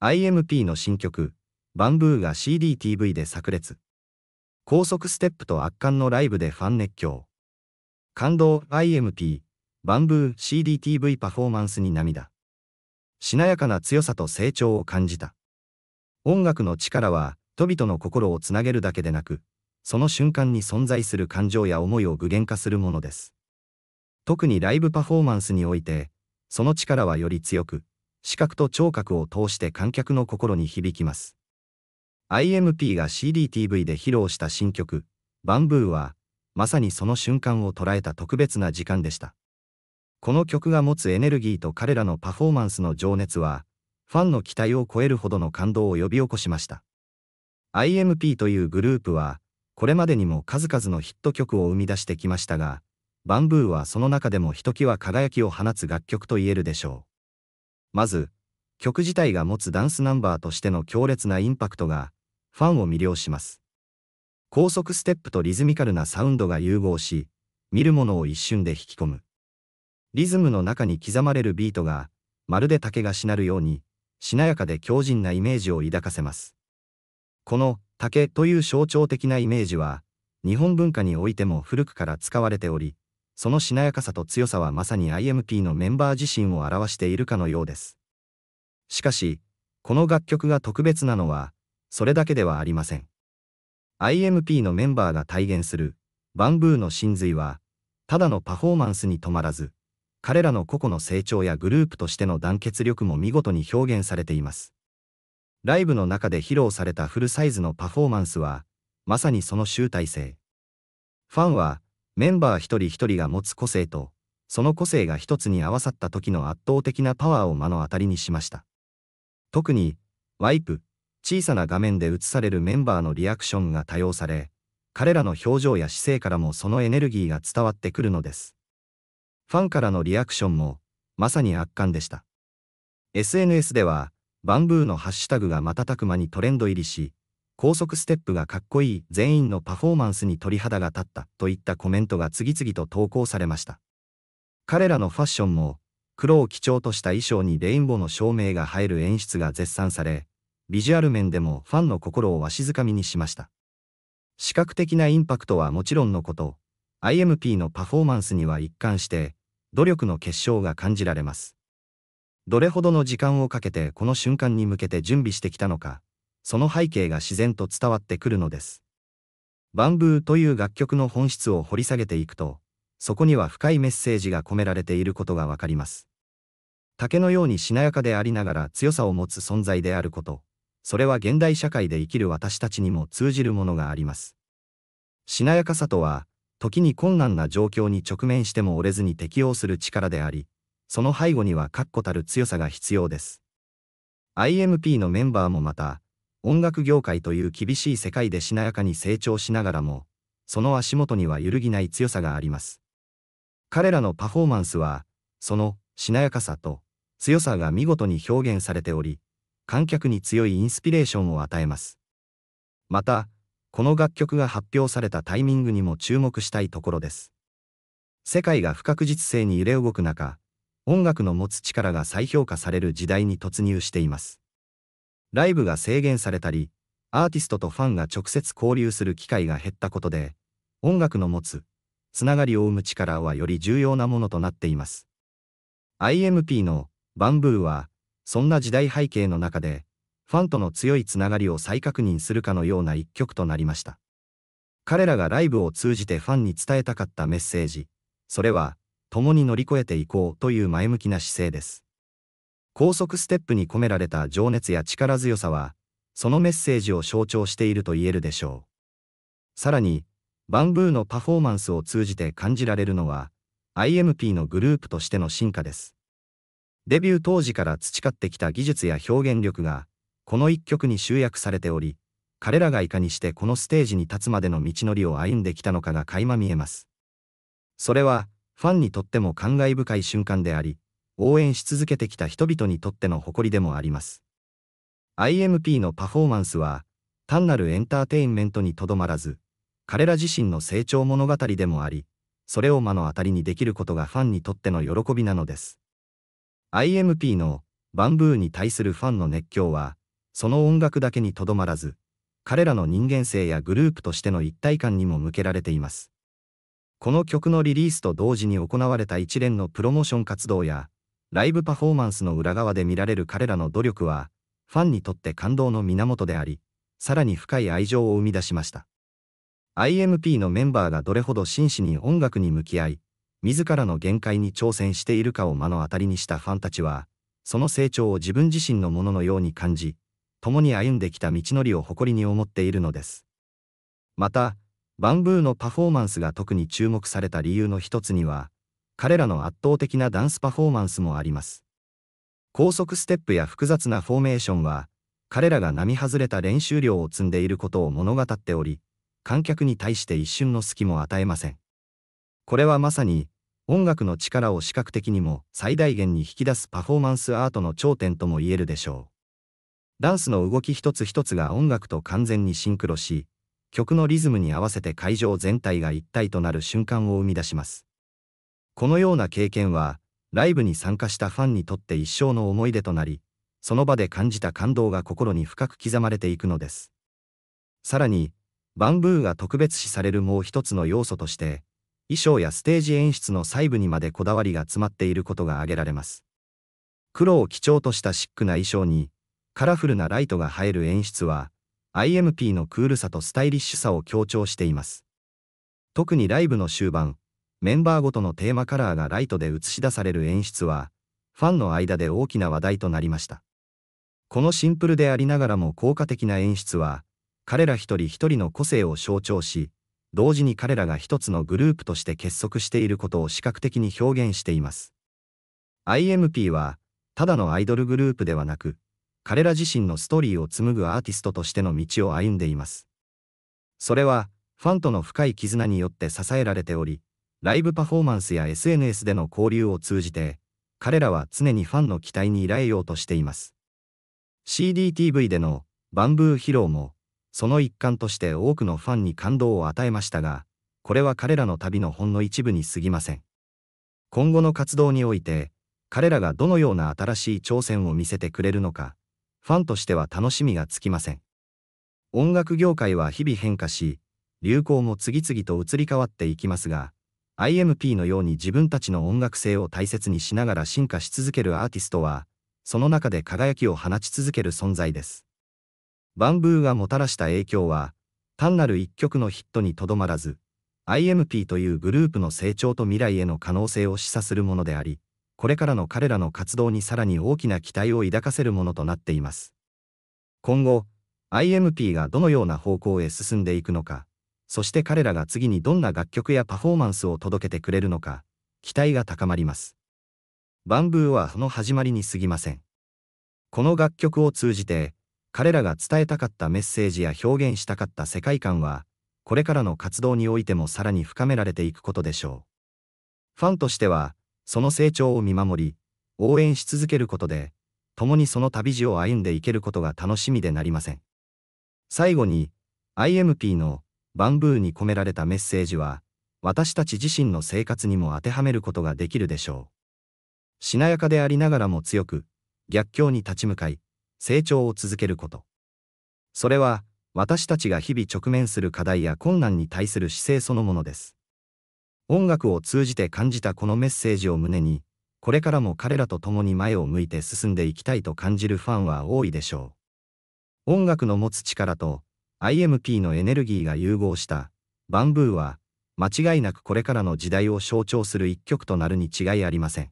IMP の新曲、バンブーが CDTV で炸裂。高速ステップと圧巻のライブでファン熱狂。感動 IMP、バンブー CDTV パフォーマンスに涙。しなやかな強さと成長を感じた。音楽の力は、人々の心をつなげるだけでなく、その瞬間に存在する感情や思いを具現化するものです。特にライブパフォーマンスにおいて、その力はより強く、視覚と聴覚を通して観客の心に響きます。IMP が CDTV で披露した新曲、バンブーは、まさにその瞬間を捉えた特別な時間でした。この曲が持つエネルギーと彼らのパフォーマンスの情熱は、ファンの期待を超えるほどの感動を呼び起こしました。IMP というグループは、これまでにも数々のヒット曲を生み出してきましたが、バンブーはその中でもひときわ輝きを放つ楽曲と言えるでしょう。まず、曲自体が持つダンスナンバーとしての強烈なインパクトが、ファンを魅了します。高速ステップとリズミカルなサウンドが融合し、見るものを一瞬で引き込む。リズムの中に刻まれるビートが、まるで竹がしなるように、しなやかで強靭なイメージを抱かせます。この竹という象徴的なイメージは、日本文化においても古くから使われており、そのしなやかさと強さはまさに IMP のメンバー自身を表しているかのようです。しかし、この楽曲が特別なのは、それだけではありません。IMP のメンバーが体現する、バンブーの真髄は、ただのパフォーマンスに止まらず、彼らの個々の成長やグループとしての団結力も見事に表現されています。ライブの中で披露されたフルサイズのパフォーマンスは、まさにその集大成。ファンは、メンバー一人一人が持つ個性と、その個性が一つに合わさった時の圧倒的なパワーを目の当たりにしました。特に、ワイプ、小さな画面で映されるメンバーのリアクションが多用され、彼らの表情や姿勢からもそのエネルギーが伝わってくるのです。ファンからのリアクションも、まさに圧巻でした。SNS では、バンブーのハッシュタグが瞬く間にトレンド入りし、高速ステップがかっこいい、全員のパフォーマンスに鳥肌が立った、といったコメントが次々と投稿されました。彼らのファッションも、黒を基調とした衣装にレインボーの照明が入る演出が絶賛され、ビジュアル面でもファンの心をわしづかみにしました。視覚的なインパクトはもちろんのこと、IMP のパフォーマンスには一貫して、努力の結晶が感じられます。どれほどの時間をかけてこの瞬間に向けて準備してきたのか、その背景が自然と伝わってくるのです。バンブーという楽曲の本質を掘り下げていくと、そこには深いメッセージが込められていることがわかります。竹のようにしなやかでありながら強さを持つ存在であること、それは現代社会で生きる私たちにも通じるものがあります。しなやかさとは、時に困難な状況に直面しても折れずに適応する力であり、その背後には確固たる強さが必要です。IMP のメンバーもまた、音楽業界という厳しい世界でしなやかに成長しながらも、その足元には揺るぎない強さがあります。彼らのパフォーマンスは、そのしなやかさと強さが見事に表現されており、観客に強いインスピレーションを与えます。また、この楽曲が発表されたタイミングにも注目したいところです。世界が不確実性に揺れ動く中、音楽の持つ力が再評価される時代に突入しています。ライブが制限されたり、アーティストとファンが直接交流する機会が減ったことで、音楽の持つ、つながりを生む力はより重要なものとなっています。IMP のバンブーは、そんな時代背景の中で、ファンとの強いつながりを再確認するかのような一曲となりました。彼らがライブを通じてファンに伝えたかったメッセージ、それは、共に乗り越えていこうという前向きな姿勢です。高速ステップに込められた情熱や力強さは、そのメッセージを象徴していると言えるでしょう。さらに、バンブーのパフォーマンスを通じて感じられるのは、IMP のグループとしての進化です。デビュー当時から培ってきた技術や表現力が、この一曲に集約されており、彼らがいかにしてこのステージに立つまでの道のりを歩んできたのかが垣間見えます。それは、ファンにとっても感慨深い瞬間であり、応援し続けてきた人々にとっての誇りでもあります。IMP のパフォーマンスは、単なるエンターテインメントにとどまらず、彼ら自身の成長物語でもあり、それを目の当たりにできることがファンにとっての喜びなのです。IMP のバンブーに対するファンの熱狂は、その音楽だけにとどまらず、彼らの人間性やグループとしての一体感にも向けられています。この曲のリリースと同時に行われた一連のプロモーション活動や、ライブパフォーマンスの裏側で見られる彼らの努力は、ファンにとって感動の源であり、さらに深い愛情を生み出しました。IMP のメンバーがどれほど真摯に音楽に向き合い、自らの限界に挑戦しているかを目の当たりにしたファンたちは、その成長を自分自身のもののように感じ、共に歩んできた道のりを誇りに思っているのです。また、バンブーのパフォーマンスが特に注目された理由の一つには、彼らの圧倒的なダンスパフォーマンスもあります。高速ステップや複雑なフォーメーションは、彼らが並外れた練習量を積んでいることを物語っており、観客に対して一瞬の隙も与えません。これはまさに、音楽の力を視覚的にも最大限に引き出すパフォーマンスアートの頂点とも言えるでしょう。ダンスの動き一つ一つが音楽と完全にシンクロし、曲のリズムに合わせて会場全体が一体となる瞬間を生み出します。このような経験は、ライブに参加したファンにとって一生の思い出となり、その場で感じた感動が心に深く刻まれていくのです。さらに、バンブーが特別視されるもう一つの要素として、衣装やステージ演出の細部にまでこだわりが詰まっていることが挙げられます。黒を基調としたシックな衣装に、カラフルなライトが映える演出は、IMP のクールさとスタイリッシュさを強調しています。特にライブの終盤、メンバーごとのテーマカラーがライトで映し出される演出は、ファンの間で大きな話題となりました。このシンプルでありながらも効果的な演出は、彼ら一人一人の個性を象徴し、同時に彼らが一つのグループとして結束していることを視覚的に表現しています。IMP は、ただのアイドルグループではなく、彼ら自身のストーリーを紡ぐアーティストとしての道を歩んでいます。それは、ファンとの深い絆によって支えられており、ライブパフォーマンスや SNS での交流を通じて、彼らは常にファンの期待に依頼ようとしています。CDTV でのバンブー披露も、その一環として多くのファンに感動を与えましたが、これは彼らの旅のほんの一部に過ぎません。今後の活動において、彼らがどのような新しい挑戦を見せてくれるのか、ファンとしては楽しみがつきません。音楽業界は日々変化し、流行も次々と移り変わっていきますが、IMP のように自分たちの音楽性を大切にしながら進化し続けるアーティストは、その中で輝きを放ち続ける存在です。バンブーがもたらした影響は、単なる一曲のヒットにとどまらず、IMP というグループの成長と未来への可能性を示唆するものであり、これからの彼らの活動にさらに大きな期待を抱かせるものとなっています。今後、IMP がどのような方向へ進んでいくのか、そして彼らが次にどんな楽曲やパフォーマンスを届けてくれるのか、期待が高まります。バンブーはその始まりに過ぎません。この楽曲を通じて、彼らが伝えたかったメッセージや表現したかった世界観は、これからの活動においてもさらに深められていくことでしょう。ファンとしては、その成長を見守り、応援し続けることで、共にその旅路を歩んでいけることが楽しみでなりません。最後に、IMP のバンブーに込められたメッセージは、私たち自身の生活にも当てはめることができるでしょう。しなやかでありながらも強く、逆境に立ち向かい、成長を続けること。それは、私たちが日々直面する課題や困難に対する姿勢そのものです。音楽を通じて感じたこのメッセージを胸に、これからも彼らと共に前を向いて進んでいきたいと感じるファンは多いでしょう。音楽の持つ力と、IMP のエネルギーが融合したバンブーは間違いなくこれからの時代を象徴する一曲となるに違いありません。